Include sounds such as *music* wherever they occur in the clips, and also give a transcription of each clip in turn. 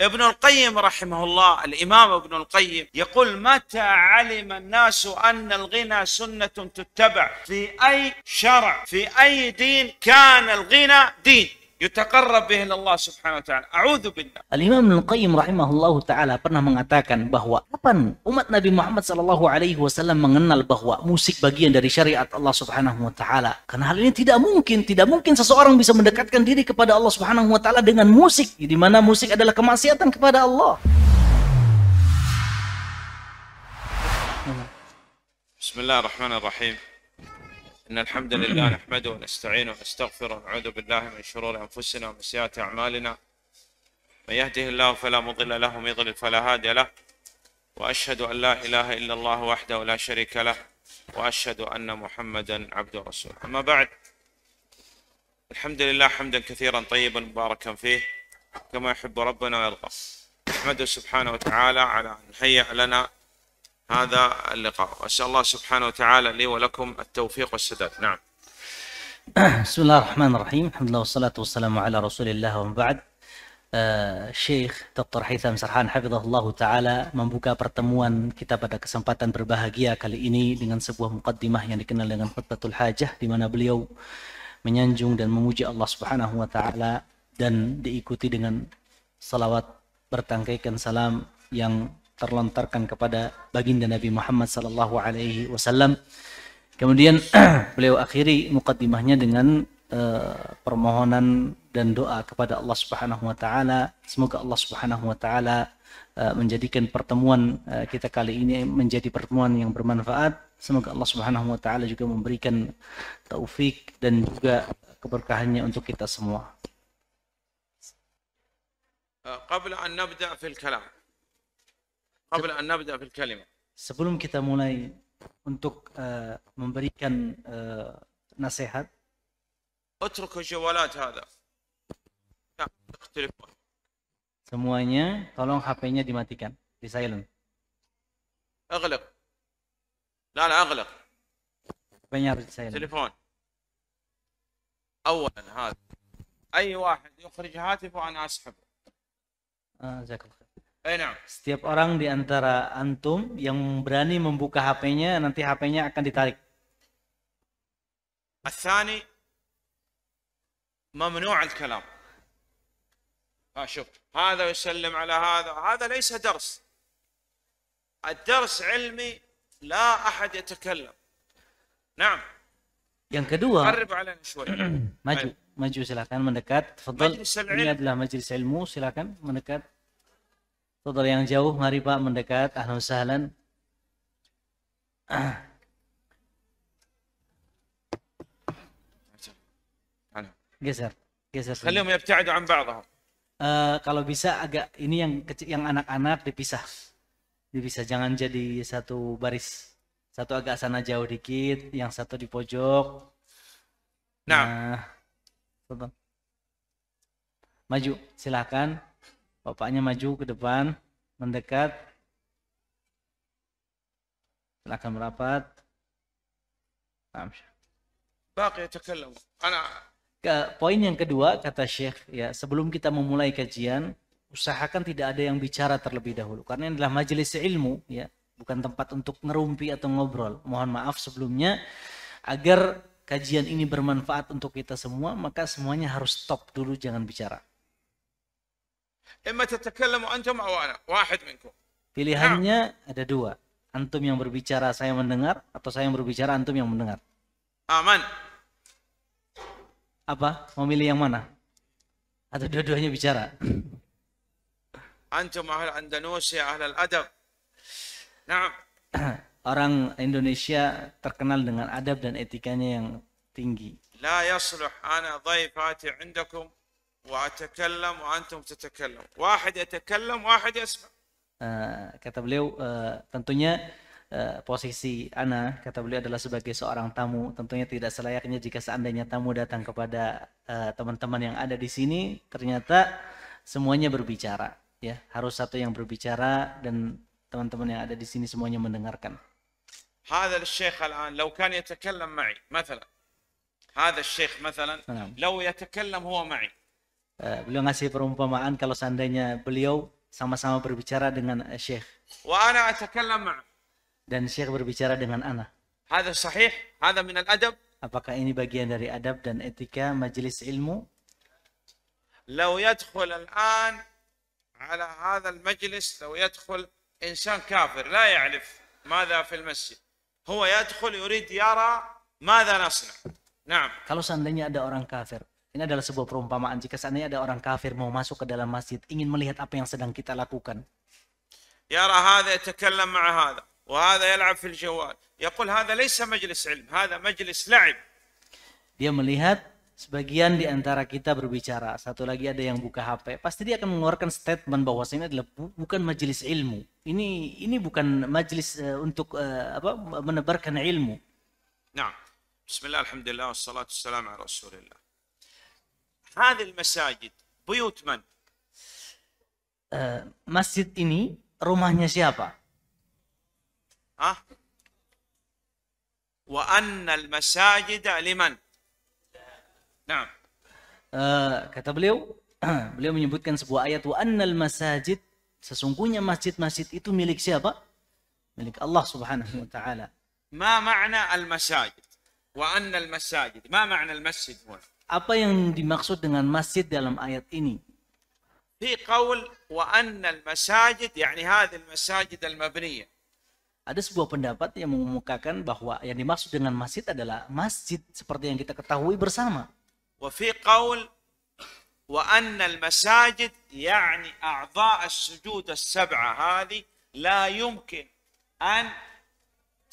ابن القيم رحمه الله الامام ابن القيم يقول متى علم الناس ان الغنى سنه تتبع في اي شرع في اي دين كان الغنى دين yutaqarrab bihi Allah Subhanahu wa taala. A'udzu billah. Al-Imam Al-Qayyim rahimahullahu taala pernah mengatakan bahwa kapan umat Nabi Muhammad sallallahu alaihi wasallam mengenal bahwa musik bagian dari syariat Allah Subhanahu wa taala? Karena hal ini tidak mungkin, tidak mungkin seseorang bisa mendekatkan diri kepada Allah Subhanahu wa taala dengan musik di mana musik adalah kemaksiatan kepada Allah. Bismillahirrahmanirrahim. إن الحمد لله *clears throat* نحمده ونستعينه ونستغفره ونعوذ بالله من شرور أنفسنا ومن سيئات أعمالنا من يهده الله فلا مضل له ومن يضلل فلا هادي له وأشهد أن لا إله إلا الله وحده لا شريك له وأشهد أن محمدا عبده ورسوله أما بعد الحمد لله حمدا كثيرا طيبا مباركا فيه كما يحب ربنا ويرضى نحمده سبحانه وتعالى على أن هيأ لنا هذا اللقاء وأسأل الله سبحانه وتعالى لي ولكم التوفيق والسداد نعم بسم الله الرحمن الرحيم الحمد لله والصلاة والسلام على رسول الله ومن بعد Syekh Dr. Haitham Sarhan Hafizahullah Ta'ala membuka pertemuan kita pada kesempatan berbahagia kali ini dengan sebuah mukaddimah yang dikenal dengan khutbatul hajah di mana beliau menyanjung dan memuji Allah Subhanahu wa taala dan diikuti dengan salawat bertangkaikan salam yang terlontarkan kepada baginda Nabi Muhammad sallallahu alaihi wasallam. Kemudian *clears throat* beliau akhiri mukaddimahnya dengan uh, permohonan dan doa kepada Allah Subhanahu wa taala. Semoga Allah Subhanahu wa taala uh, menjadikan pertemuan uh, kita kali ini menjadi pertemuan yang bermanfaat. Semoga Allah Subhanahu wa taala juga memberikan taufik dan juga keberkahannya untuk kita semua. قبل أن نبدأ في الكلام قبل أن نبدأ في الكلمة sebelum kita mulai untuk uh, memberikan uh, nasihat اتركوا الجوالات هذا التليفون semuanya tolong HP-nya dimatikan di silent اغلق لا لا اغلق HP-nya harus di silent تليفون اولا هذا اي واحد يخرج هاتفه انا اسحبه آه، جزاك الله خير Setiap orang di antara antum yang berani membuka HP-nya, nanti HP-nya akan ditarik. Asani, ممنوع الكلام ها شوف هذا يسلم على هذا هذا ليس درس الدرس علمي لا أحد يتكلم نعم yang kedua قرب علينا شوي maju maju silakan mendekat تفضل ini adalah majlis ilmu silakan mendekat Saudara yang jauh, mari Pak mendekat. Ahlan sahlan. Geser, geser. Uh, kalau bisa agak ini yang kecil yang anak-anak dipisah. Dipisah jangan jadi satu baris. Satu agak sana jauh dikit, yang satu di pojok. Nah. nah Maju, silakan. Bapaknya maju ke depan, mendekat. silakan merapat. ke poin yang kedua kata Syekh ya sebelum kita memulai kajian usahakan tidak ada yang bicara terlebih dahulu karena ini adalah majelis ilmu ya bukan tempat untuk ngerumpi atau ngobrol mohon maaf sebelumnya agar kajian ini bermanfaat untuk kita semua maka semuanya harus stop dulu jangan bicara إما تتكلموا antum أو أنا واحد pilihannya ada dua antum yang berbicara saya mendengar atau saya yang berbicara antum yang mendengar aman apa memilih yang mana atau dua-duanya bicara antum ahli Andalusia ahl al-adab Nah, orang Indonesia terkenal dengan adab dan etikanya yang tinggi. La yasluh ana dhaifati 'indakum وأتكلم وأنتم تتكلم واحد يتكلم واحد يسمع eh, kata beliau eh, tentunya eh, posisi Ana kata beliau adalah sebagai seorang tamu tentunya tidak selayaknya jika seandainya tamu datang kepada teman-teman teman yang ada di sini ternyata semuanya berbicara ya harus satu yang berbicara dan teman-teman yang ada di sini semuanya mendengarkan هذا الشيخ الآن لو كان يتكلم معي مثلا هذا الشيخ مثلا لو يتكلم هو معي Eh, beliau ngasih perumpamaan kalau seandainya beliau sama-sama berbicara dengan eh, Syekh. Dan Syekh berbicara dengan ana. Hadha sahih, hadha min al-adab. Apakah ini bagian dari adab dan etika majelis ilmu? لو يدخل الآن على هذا المجلس لو يدخل إنسان كافر لا يعرف ماذا في المسجد هو يدخل يريد يرى ماذا نصنع نعم kalau seandainya ada orang kafir ini adalah sebuah perumpamaan. Jika seandainya ada orang kafir mau masuk ke dalam masjid, ingin melihat apa yang sedang kita lakukan. يرى هذا يتكلم مع hadha. وهذا يلعب في الجوال يقول hadha laysa majlis ilm. Hadha majlis la'ib. dia melihat sebagian di antara kita berbicara satu lagi ada yang buka HP pasti dia akan mengeluarkan statement bahwa ini adalah bu bukan majelis ilmu ini ini bukan majelis uh, eh, untuk uh, apa menebarkan ilmu nah bismillah alhamdulillah wassalatu wassalamu ala rasulillah هذه المساجد بيوت من؟ مسجد ini rumahnya siapa? ها؟ وأن المساجد لمن؟ نعم. kata beliau, beliau menyebutkan sebuah ayat wa annal masajid sesungguhnya masjid-masjid itu milik siapa? Milik Allah Subhanahu wa taala. ما معنى المساجد؟ وأن المساجد ما معنى المسجد هنا؟ Apa yang dimaksud dengan masjid dalam ayat ini? al-masajid, وأن المساجد al-masajid al المبنية ada sebuah pendapat yang mengemukakan bahwa yang dimaksud dengan masjid adalah masjid seperti yang kita ketahui bersama. wa وفي al masajid, المساجد يعني sujud al sab'ah هذه la yumkin an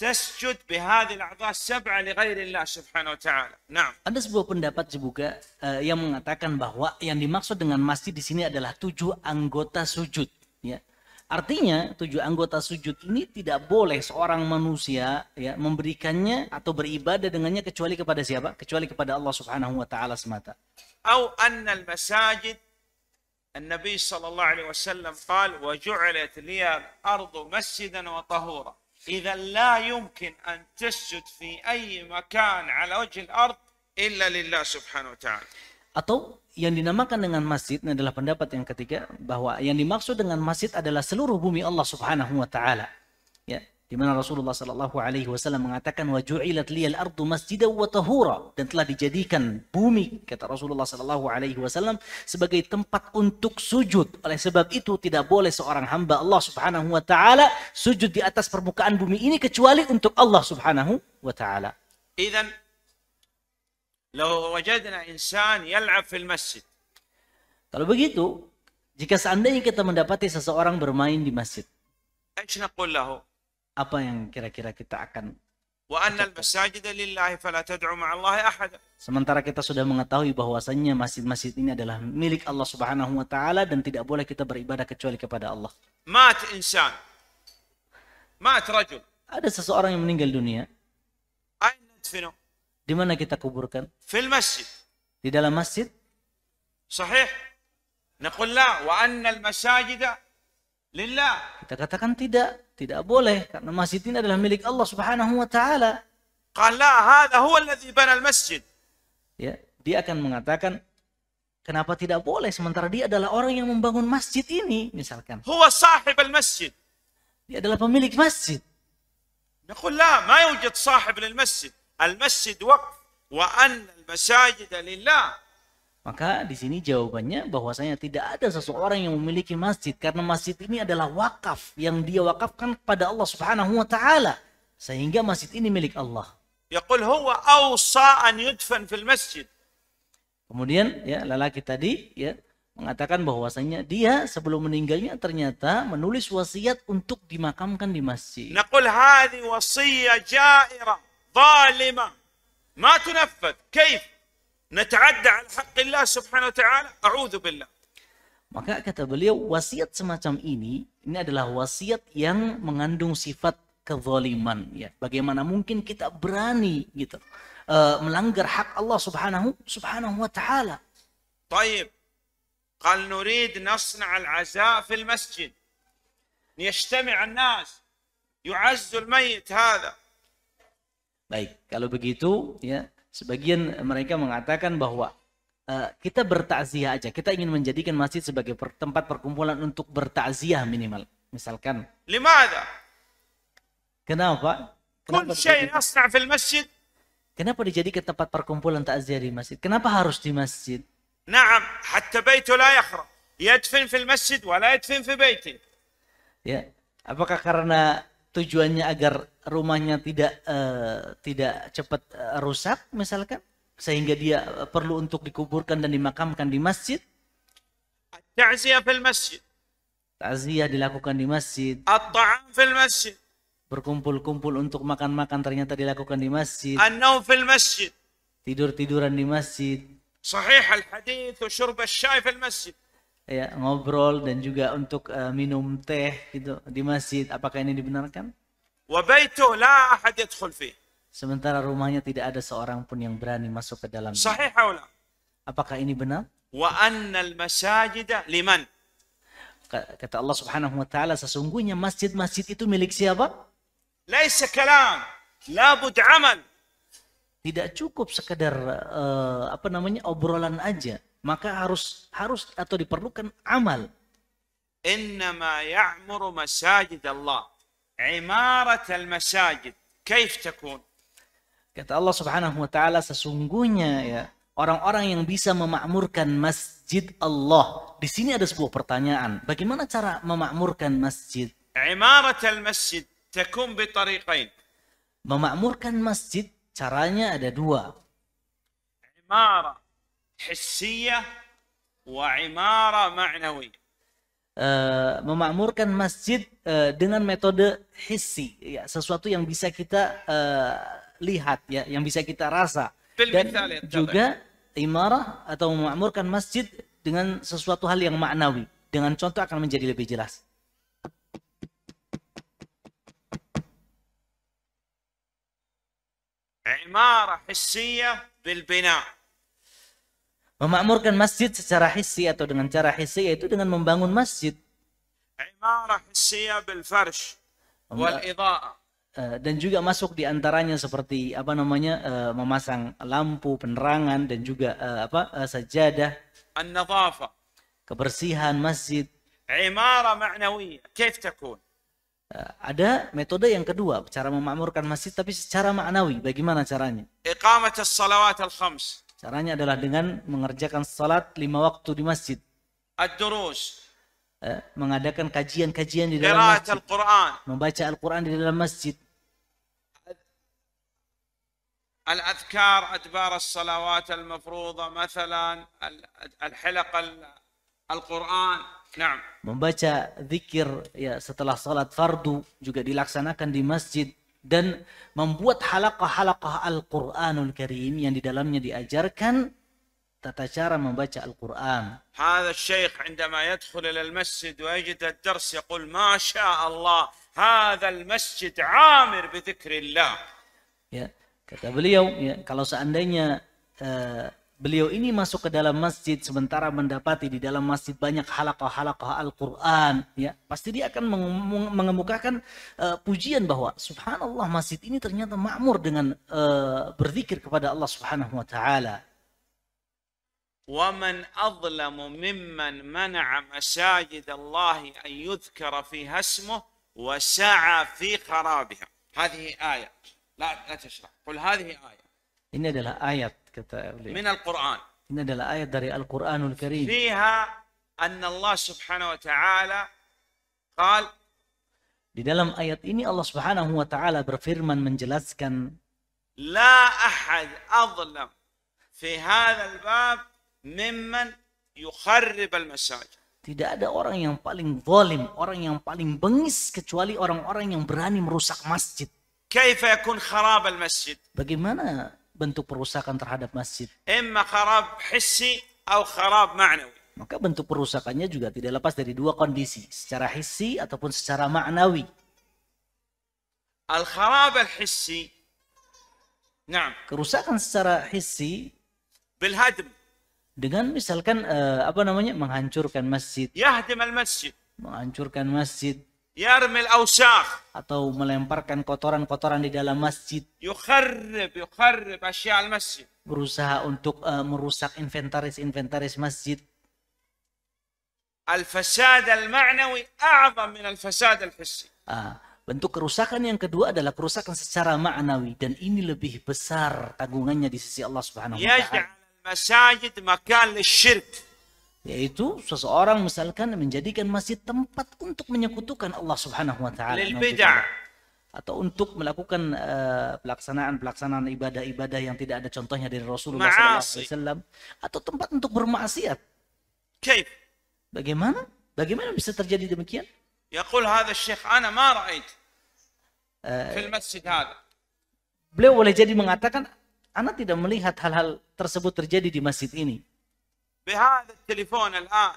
تسجد بهذه الأعضاء السبعة لغير الله سبحانه وتعالى. نعم. Ada sebuah pendapat juga uh, yang mengatakan bahwa yang dimaksud dengan masjid di sini adalah tujuh anggota sujud. Ya. Artinya tujuh anggota sujud ini tidak boleh seorang manusia ya memberikannya atau beribadah dengannya kecuali kepada siapa? Kecuali kepada Allah Subhanahu wa taala semata. Au al masajid النبي صلى الله عليه وسلم قال al-ardu الأرض wa وطهورا إذا لا يمكن أن تسجد في أي مكان على وجه الأرض إلا لله سبحانه وتعالى atau yang dinamakan dengan masjid adalah pendapat yang ketiga bahwa yang dimaksud dengan masjid adalah seluruh bumi Allah Subhanahu wa taala di mana Rasulullah Shallallahu Alaihi Wasallam mengatakan wajulat liyal ardu masjidah wa tahura dan telah dijadikan bumi kata Rasulullah Shallallahu Alaihi Wasallam sebagai tempat untuk sujud oleh sebab itu tidak boleh seorang hamba Allah Subhanahu Wa Taala sujud di atas permukaan bumi ini kecuali untuk Allah Subhanahu Wa Taala. Idan, lo wajadna insan يلعب fil masjid. Kalau begitu, jika seandainya kita mendapati seseorang bermain di masjid, ايش نقول apa yang kira-kira kita akan Sementara kita sudah mengetahui bahwasannya masjid-masjid ini adalah milik Allah Subhanahu wa taala dan tidak boleh kita beribadah kecuali kepada Allah. Mat insan. Mat rajul. Ada seseorang yang meninggal dunia. Di mana kita kuburkan? Fil masjid. Di dalam masjid? Sahih. Naqul la wa al masajida lillah. Kita katakan tidak. Tidak boleh karena masjid ini adalah milik Allah Subhanahu wa taala. Qala hadha huwa alladhi bana Ya, dia akan mengatakan kenapa tidak boleh sementara dia adalah orang yang membangun masjid ini misalkan. هو صاحب المسجد. Dia adalah pemilik masjid. نقول لا ما يوجد صاحب للمسجد. المسجد وقف وأن lillah. Maka di sini jawabannya bahwasanya tidak ada seseorang yang memiliki masjid karena masjid ini adalah wakaf yang dia wakafkan kepada Allah Subhanahu wa taala sehingga masjid ini milik Allah. Yaqul huwa awsa an yudfan fil masjid. Kemudian ya lelaki tadi ya mengatakan bahwasanya dia sebelum meninggalnya ternyata menulis wasiat untuk dimakamkan di masjid. Naqul hadhi wasiyya ja'ira zalima ma tunaffad. Kaif? نتعدى على حق الله سبحانه وتعالى أعوذ بالله Maka kata beliau wasiat semacam ini ini adalah wasiat yang mengandung sifat kezaliman ya. Bagaimana mungkin kita berani gitu uh, melanggar hak Allah Subhanahu Subhanahu wa taala. Taib, قال نريد نصنع العزاء في المسجد ليجتمع الناس يعز الميت هذا Baik, kalau begitu ya sebagian eh, mereka mengatakan bahwa uh, kita bertakziah aja. Kita ingin menjadikan masjid sebagai per, tempat perkumpulan untuk bertakziah minimal. Misalkan. Limada? Kenapa? Kenapa Kenapa dijadikan tempat perkumpulan takziah di masjid? Kenapa harus di masjid? Naam, hatta baitu la yakhra. Yadfin fil masjid wa la yadfin fi baiti. Ya. Apakah karena tujuannya agar rumahnya tidak uh, tidak cepat uh, rusak misalkan sehingga dia eh, perlu untuk dikuburkan dan dimakamkan di masjid ta'ziyah fil masjid ta'ziyah dilakukan di masjid at-ta'am fil masjid berkumpul-kumpul untuk makan-makan ternyata dilakukan di masjid an-naum fil masjid tidur-tiduran di masjid sahih al hadits wa syurb asy-syai fil masjid ya ngobrol dan juga untuk uh, minum teh gitu di masjid apakah ini dibenarkan sementara rumahnya tidak ada seorang pun yang berani masuk ke dalam apakah ini benar kata Allah Subhanahu wa taala sesungguhnya masjid-masjid itu milik siapa tidak cukup sekedar uh, apa namanya obrolan aja maka harus harus atau diperlukan amal. Innama ya'muru masajid Allah. Imarat al-masajid. Kaif takun? Kata Allah subhanahu wa ta'ala sesungguhnya ya. Orang-orang yang bisa memakmurkan masjid Allah. Di sini ada sebuah pertanyaan. Bagaimana cara memakmurkan masjid? Imarat al-masjid takun bitariqain. Memakmurkan masjid caranya ada dua. Imarat حسية وعمارة معنوية Uh, memakmurkan masjid eh, dengan metode hissi ya, sesuatu yang bisa kita eh, lihat ya yang bisa kita rasa dan ya, juga imarah atau memakmurkan masjid dengan sesuatu hal yang maknawi dengan contoh akan menjadi lebih jelas Imarah hissiyah bil bina memakmurkan masjid secara hissi atau dengan cara hissi yaitu dengan membangun masjid eh, dan juga masuk diantaranya seperti apa namanya eh, memasang lampu penerangan dan juga eh, apa sajadah kebersihan masjid ada metode yang kedua cara memakmurkan masjid tapi secara maknawi bagaimana caranya Caranya adalah dengan mengerjakan salat lima waktu di masjid. Ad-durus. Eh, mengadakan kajian-kajian di dalam masjid. Al-Quran. Membaca Al-Quran di dalam masjid. الأذكار أدبار الصلوات المفروضة مثلا الحلق القرآن نعم membaca zikir ya setelah salat fardu juga dilaksanakan di masjid dan membuat halakah-halakah Al-Qur'anul Karim yang di dalamnya diajarkan tata cara membaca Al-Qur'an. هذا الشيخ عندما يدخل إلى المسجد ويجد الدرس يقول ما شاء الله هذا المسجد عامر بذكر الله. Ya, kata beliau ya, kalau seandainya uh, beliau ini masuk ke dalam masjid sementara mendapati di dalam masjid banyak halakoh-halakoh Al-Qur'an ya pasti dia akan mengemukakan uh, pujian bahwa subhanallah masjid ini ternyata makmur dengan uh, berzikir kepada Allah Subhanahu wa taala ومن أظلم ممن منع مساجد الله أن يذكر فيها اسمه وسعى في خرابها هذه آية لا لا تشرح قل هذه آية Ini adalah ayat kata beliau. Min Al-Quran. Ini adalah ayat dari Al-Quranul Karim. Fiha anna Allah subhanahu wa ta'ala qal di dalam ayat ini Allah Subhanahu wa taala berfirman menjelaskan la ahad adlam fi hadzal bab mimman yukharrib al masajid tidak ada orang yang paling zalim, orang yang paling bengis kecuali orang-orang yang berani merusak masjid. Bagaimana bentuk perusakan terhadap masjid. Maka bentuk perusakannya juga tidak lepas dari dua kondisi, secara hissi ataupun secara maknawi. Al-kharab al Kerusakan secara hissi Dengan misalkan eh, apa namanya? menghancurkan masjid. Yahdim al-masjid. Menghancurkan masjid Yarmil awsakh atau melemparkan kotoran-kotoran di dalam masjid. Yukharrib yukharrib asya' masjid Berusaha untuk uh, merusak inventaris-inventaris masjid. Al-fasad al-ma'nawi a'zam min al-fasad al-hissi. Ah, bentuk kerusakan yang kedua adalah kerusakan secara ma'nawi dan ini lebih besar tanggungannya di sisi Allah Subhanahu wa taala. Yaj'al al-masajid makan lisyirk yaitu seseorang misalkan menjadikan masjid tempat untuk menyekutukan Allah Subhanahu wa taala atau untuk melakukan uh, eh, pelaksanaan pelaksanaan ibadah-ibadah yang tidak ada contohnya dari Rasulullah SAW atau tempat untuk bermaksiat. Kaif? Bagaimana? Bagaimana bisa terjadi demikian? Eh, masjid hadha. Beliau boleh jadi mengatakan, anak tidak melihat hal-hal tersebut terjadi di masjid ini. بهذا التليفون الآن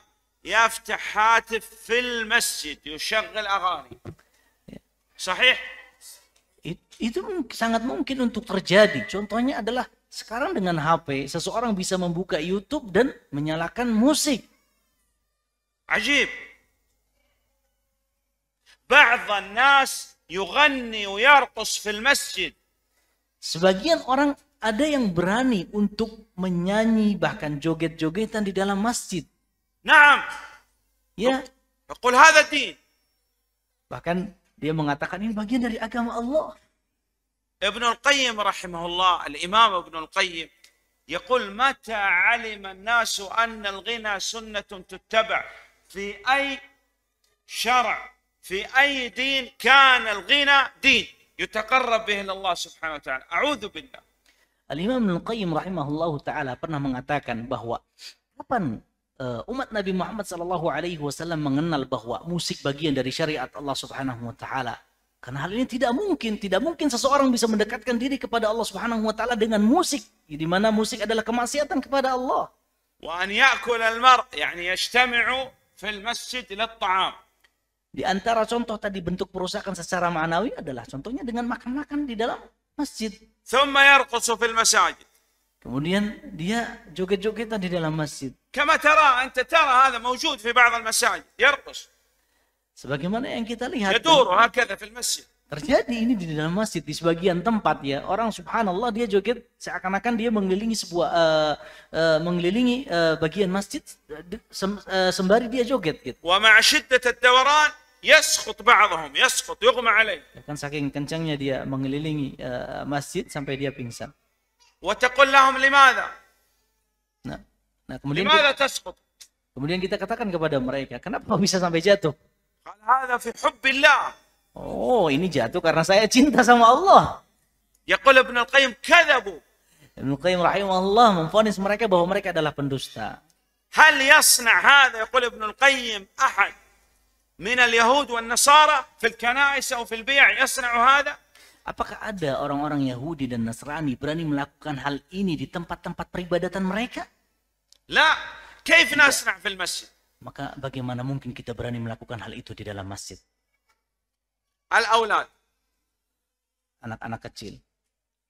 يفتح هاتف في المسجد يشغل أغاني صحيح itu sangat mungkin untuk terjadi. Contohnya adalah sekarang dengan HP seseorang bisa membuka YouTube dan menyalakan musik. Ajib. بعض الناس يغني ويرقص في المسجد. Sebagian orang ada yang berani untuk menyanyi bahkan joget-jogetan di dalam masjid. Naam. Ya. hadza din. Bahkan dia mengatakan ini bagian dari agama Allah. Ibn al-Qayyim rahimahullah, al-Imam Ibn al-Qayyim an متى anna al-ghina sunnatun tuttaba' fi ay syara' fi ay din kana al-ghina din yutaqarrab bihi Allah الله سبحانه وتعالى A'udzu billah. Al-Imam Al-Qayyim rahimahullah taala pernah mengatakan bahwa kapan uh, umat Nabi Muhammad sallallahu alaihi wasallam mengenal bahwa musik bagian dari syariat Allah Subhanahu wa taala? Karena hal ini tidak mungkin, tidak mungkin seseorang bisa mendekatkan diri kepada Allah Subhanahu wa taala dengan musik, di mana musik adalah kemaksiatan kepada Allah. al-mar, المرء yajtami'u fil masjid المسجد ta'am. Di antara contoh tadi bentuk perusakan secara ma'nawi adalah contohnya dengan makan-makan di dalam masjid. ثم يرقص في المساجد kemudian dia joget-jogetan di dalam masjid كما ترى أنت ترى هذا موجود في بعض المساجد يرقص sebagaimana yang kita lihat يدور هكذا في المسجد terjadi ini di dalam masjid di sebagian tempat ya orang subhanallah dia joget seakan-akan dia mengelilingi sebuah uh, uh, mengelilingi uh, bagian masjid uh, sembari dia joget gitu yasqut ba'dhum yasqut yughma alayh kan saking kencangnya dia mengelilingi uh, masjid sampai dia pingsan wa taqul lahum limadha nah nah kemudian limadha tasqut kemudian kita katakan kepada mereka kenapa bisa sampai jatuh qala hadha fi hubbillah oh ini jatuh karena saya cinta sama Allah yaqul ibn al-qayyim kadzabu Ibn al Qayyim rahimahullah memfonis mereka bahwa mereka adalah pendusta. Hal yasna hadha yaqul Ibn al Qayyim ahad من اليهود والنصارى في الكنائس أو في البيع يصنع هذا Apakah ada orang-orang Yahudi dan Nasrani berani melakukan hal ini di tempat-tempat peribadatan mereka? La, كيف نصنع في المسجد? Maka bagaimana mungkin kita berani melakukan hal itu di dalam masjid? Al-aulad. Anak-anak kecil.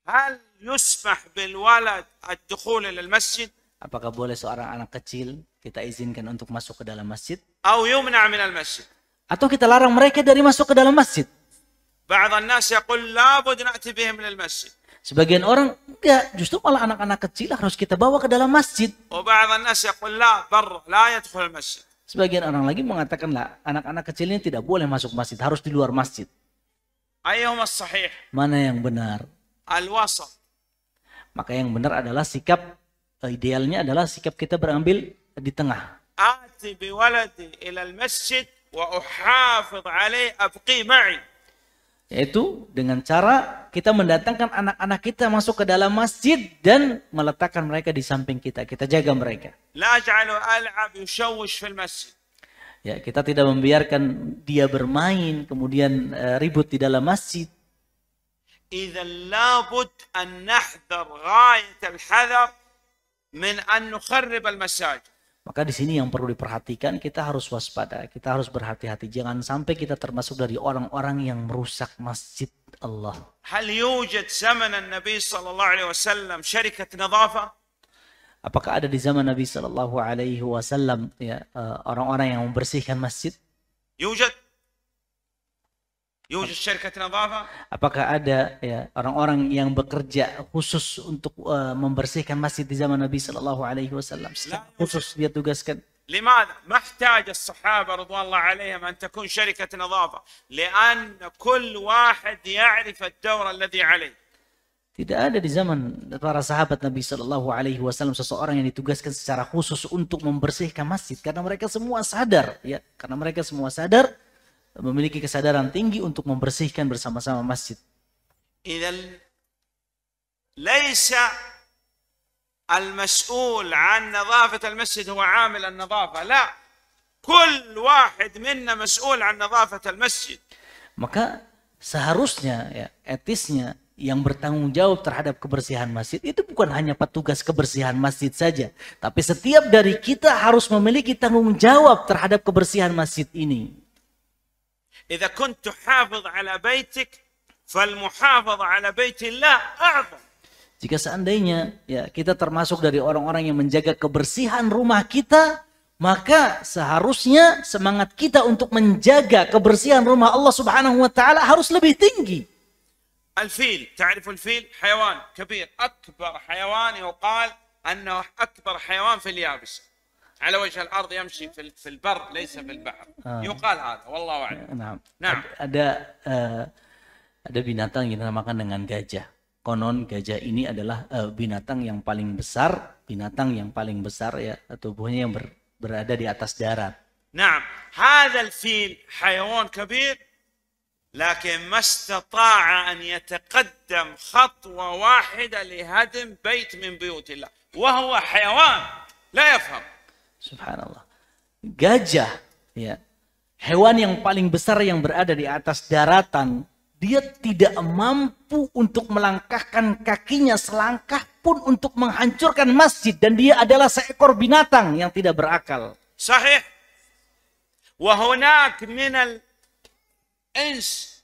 Hal yusmah bil walad ad-dukhul ila masjid? Apakah boleh seorang anak kecil kita izinkan untuk masuk ke dalam masjid? Au yumna min al-masjid atau kita larang mereka dari masuk ke dalam masjid. Sebagian orang enggak, justru malah anak-anak kecil harus kita bawa ke dalam masjid. Sebagian orang lagi mengatakan anak-anak kecil ini tidak boleh masuk masjid, harus di luar masjid. Mana yang benar? Maka yang benar adalah sikap eh, idealnya adalah sikap kita berambil di tengah. masjid wa uhafidh alaih abqi ma'i yaitu dengan cara kita mendatangkan anak-anak kita masuk ke dalam masjid dan meletakkan mereka di samping kita kita jaga mereka la ja'alu al'ab yushawish fil masjid ya kita tidak membiarkan dia bermain kemudian uh, ribut di dalam masjid idzan لابد an nahdhar ghayat al hadar min an nukharrib al masajid maka di sini yang perlu diperhatikan kita harus waspada, kita harus berhati-hati jangan sampai kita termasuk dari orang-orang yang merusak masjid Allah. Hal yujad zaman Nabi sallallahu alaihi wasallam syarikat nadhafa? Apakah ada di zaman Nabi sallallahu alaihi wasallam ya eh, orang-orang yang membersihkan masjid? Yujad Apakah ada ya orang-orang yang bekerja khusus untuk uh, membersihkan masjid di zaman Nabi Shallallahu Alaihi Wasallam? Khusus dia tugaskan. لماذا؟ ما احتاج الصحابة رضوان الله عليهم أن تكون شركة نظافة لأن كل واحد يعرف الدور الذي عليه Tidak ada di zaman para sahabat Nabi Shallallahu Alaihi Wasallam seseorang yang ditugaskan secara khusus untuk membersihkan masjid karena mereka semua sadar ya karena mereka semua sadar memiliki kesadaran tinggi untuk membersihkan bersama-sama masjid. Idzal laisa al-masjid huwa 'amil an-nadhafa. La. Kull wahid minna mas'ul 'an nadhafat al-masjid. maka seharusnya ya etisnya yang bertanggung jawab terhadap kebersihan masjid itu bukan hanya petugas kebersihan masjid saja tapi setiap dari kita harus memiliki tanggung jawab terhadap kebersihan masjid ini إذا كنت تحافظ على بيتك فالمحافظة على بيت الله أعظم Jika seandainya ya kita termasuk dari orang-orang yang menjaga kebersihan rumah kita, maka seharusnya semangat kita untuk menjaga kebersihan rumah Allah Subhanahu wa taala harus lebih tinggi. Alfil, تعرف الفيل حيوان كبير أكبر حيوان يقال أنه أكبر حيوان في اليابسة على وجه الارض يمشي في في البر ليس في البحر آه. يقال هذا والله اعلم nah. nah. ada uh, ada binatang yang dinamakan dengan gajah konon gajah ini adalah uh, binatang yang paling besar binatang yang paling besar ya tubuhnya yang ber, berada di atas darat نعم هذا الفيل حيوان كبير لكن ما استطاع أن يتقدم خطوة واحدة لهدم بيت من بيوت الله وهو حيوان لا يفهم Subhanallah. Gajah, ya. Hewan yang paling besar yang berada di atas daratan, dia tidak mampu untuk melangkahkan kakinya selangkah pun untuk menghancurkan masjid dan dia adalah seekor binatang yang tidak berakal. Sahih. min al ins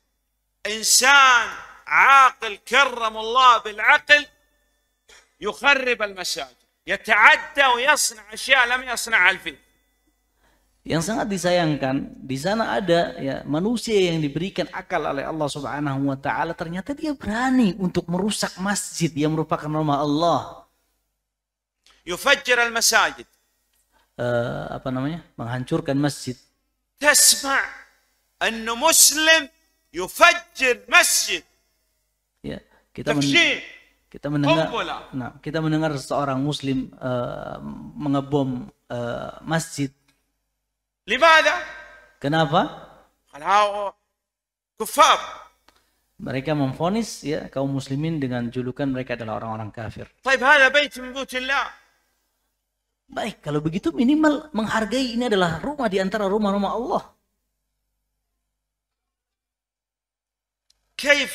insan aqil karramullah bil aql yukharrib al masjid. يتعدى ويصنع أشياء لم يصنعها الفيل yang sangat disayangkan di sana ada ya manusia yang diberikan akal oleh Allah Subhanahu wa taala ternyata dia berani untuk merusak masjid yang merupakan rumah Allah. Yufajjir al-masajid. Uh, apa namanya? menghancurkan masjid. Tasma' annu muslim yufajjir masjid. Ya, kita kita mendengar nah, kita mendengar seorang muslim uh, mengebom uh, masjid Limada? kenapa kalau kufar mereka memfonis ya kaum muslimin dengan julukan mereka adalah orang-orang kafir baik kalau begitu minimal menghargai ini adalah rumah di antara rumah-rumah Allah كيف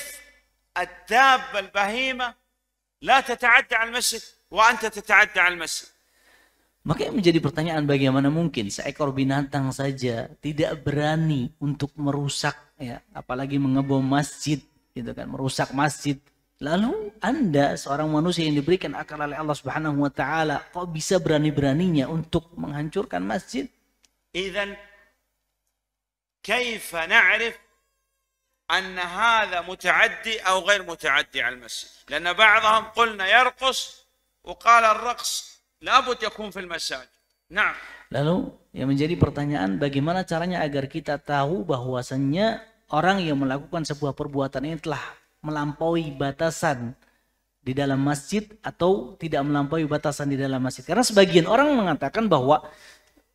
الدابة البهيمة لا تتعدى على المسجد وأنت تتعدى على المسجد Maka yang menjadi pertanyaan bagaimana mungkin seekor binatang saja tidak berani untuk merusak ya, apalagi mengebom masjid gitu kan, merusak masjid. Lalu Anda seorang manusia yang diberikan akal oleh Allah Subhanahu wa taala, kok bisa berani-beraninya untuk menghancurkan masjid? Idzan kaifa na'rif أن هذا متعدي أو غير متعدي على المسجد لأن بعضهم قلنا يرقص وقال الرقص لابد يكون في المساجد نعم Lalu yang menjadi pertanyaan bagaimana caranya agar kita tahu bahwasannya orang yang melakukan sebuah perbuatan ini telah melampaui batasan di dalam masjid atau tidak melampaui batasan di dalam masjid. Karena sebagian orang mengatakan bahwa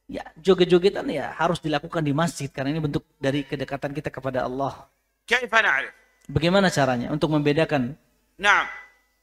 ya joget-jogetan ya harus dilakukan di masjid karena ini bentuk dari kedekatan kita kepada Allah bagaimana caranya untuk membedakan Nah,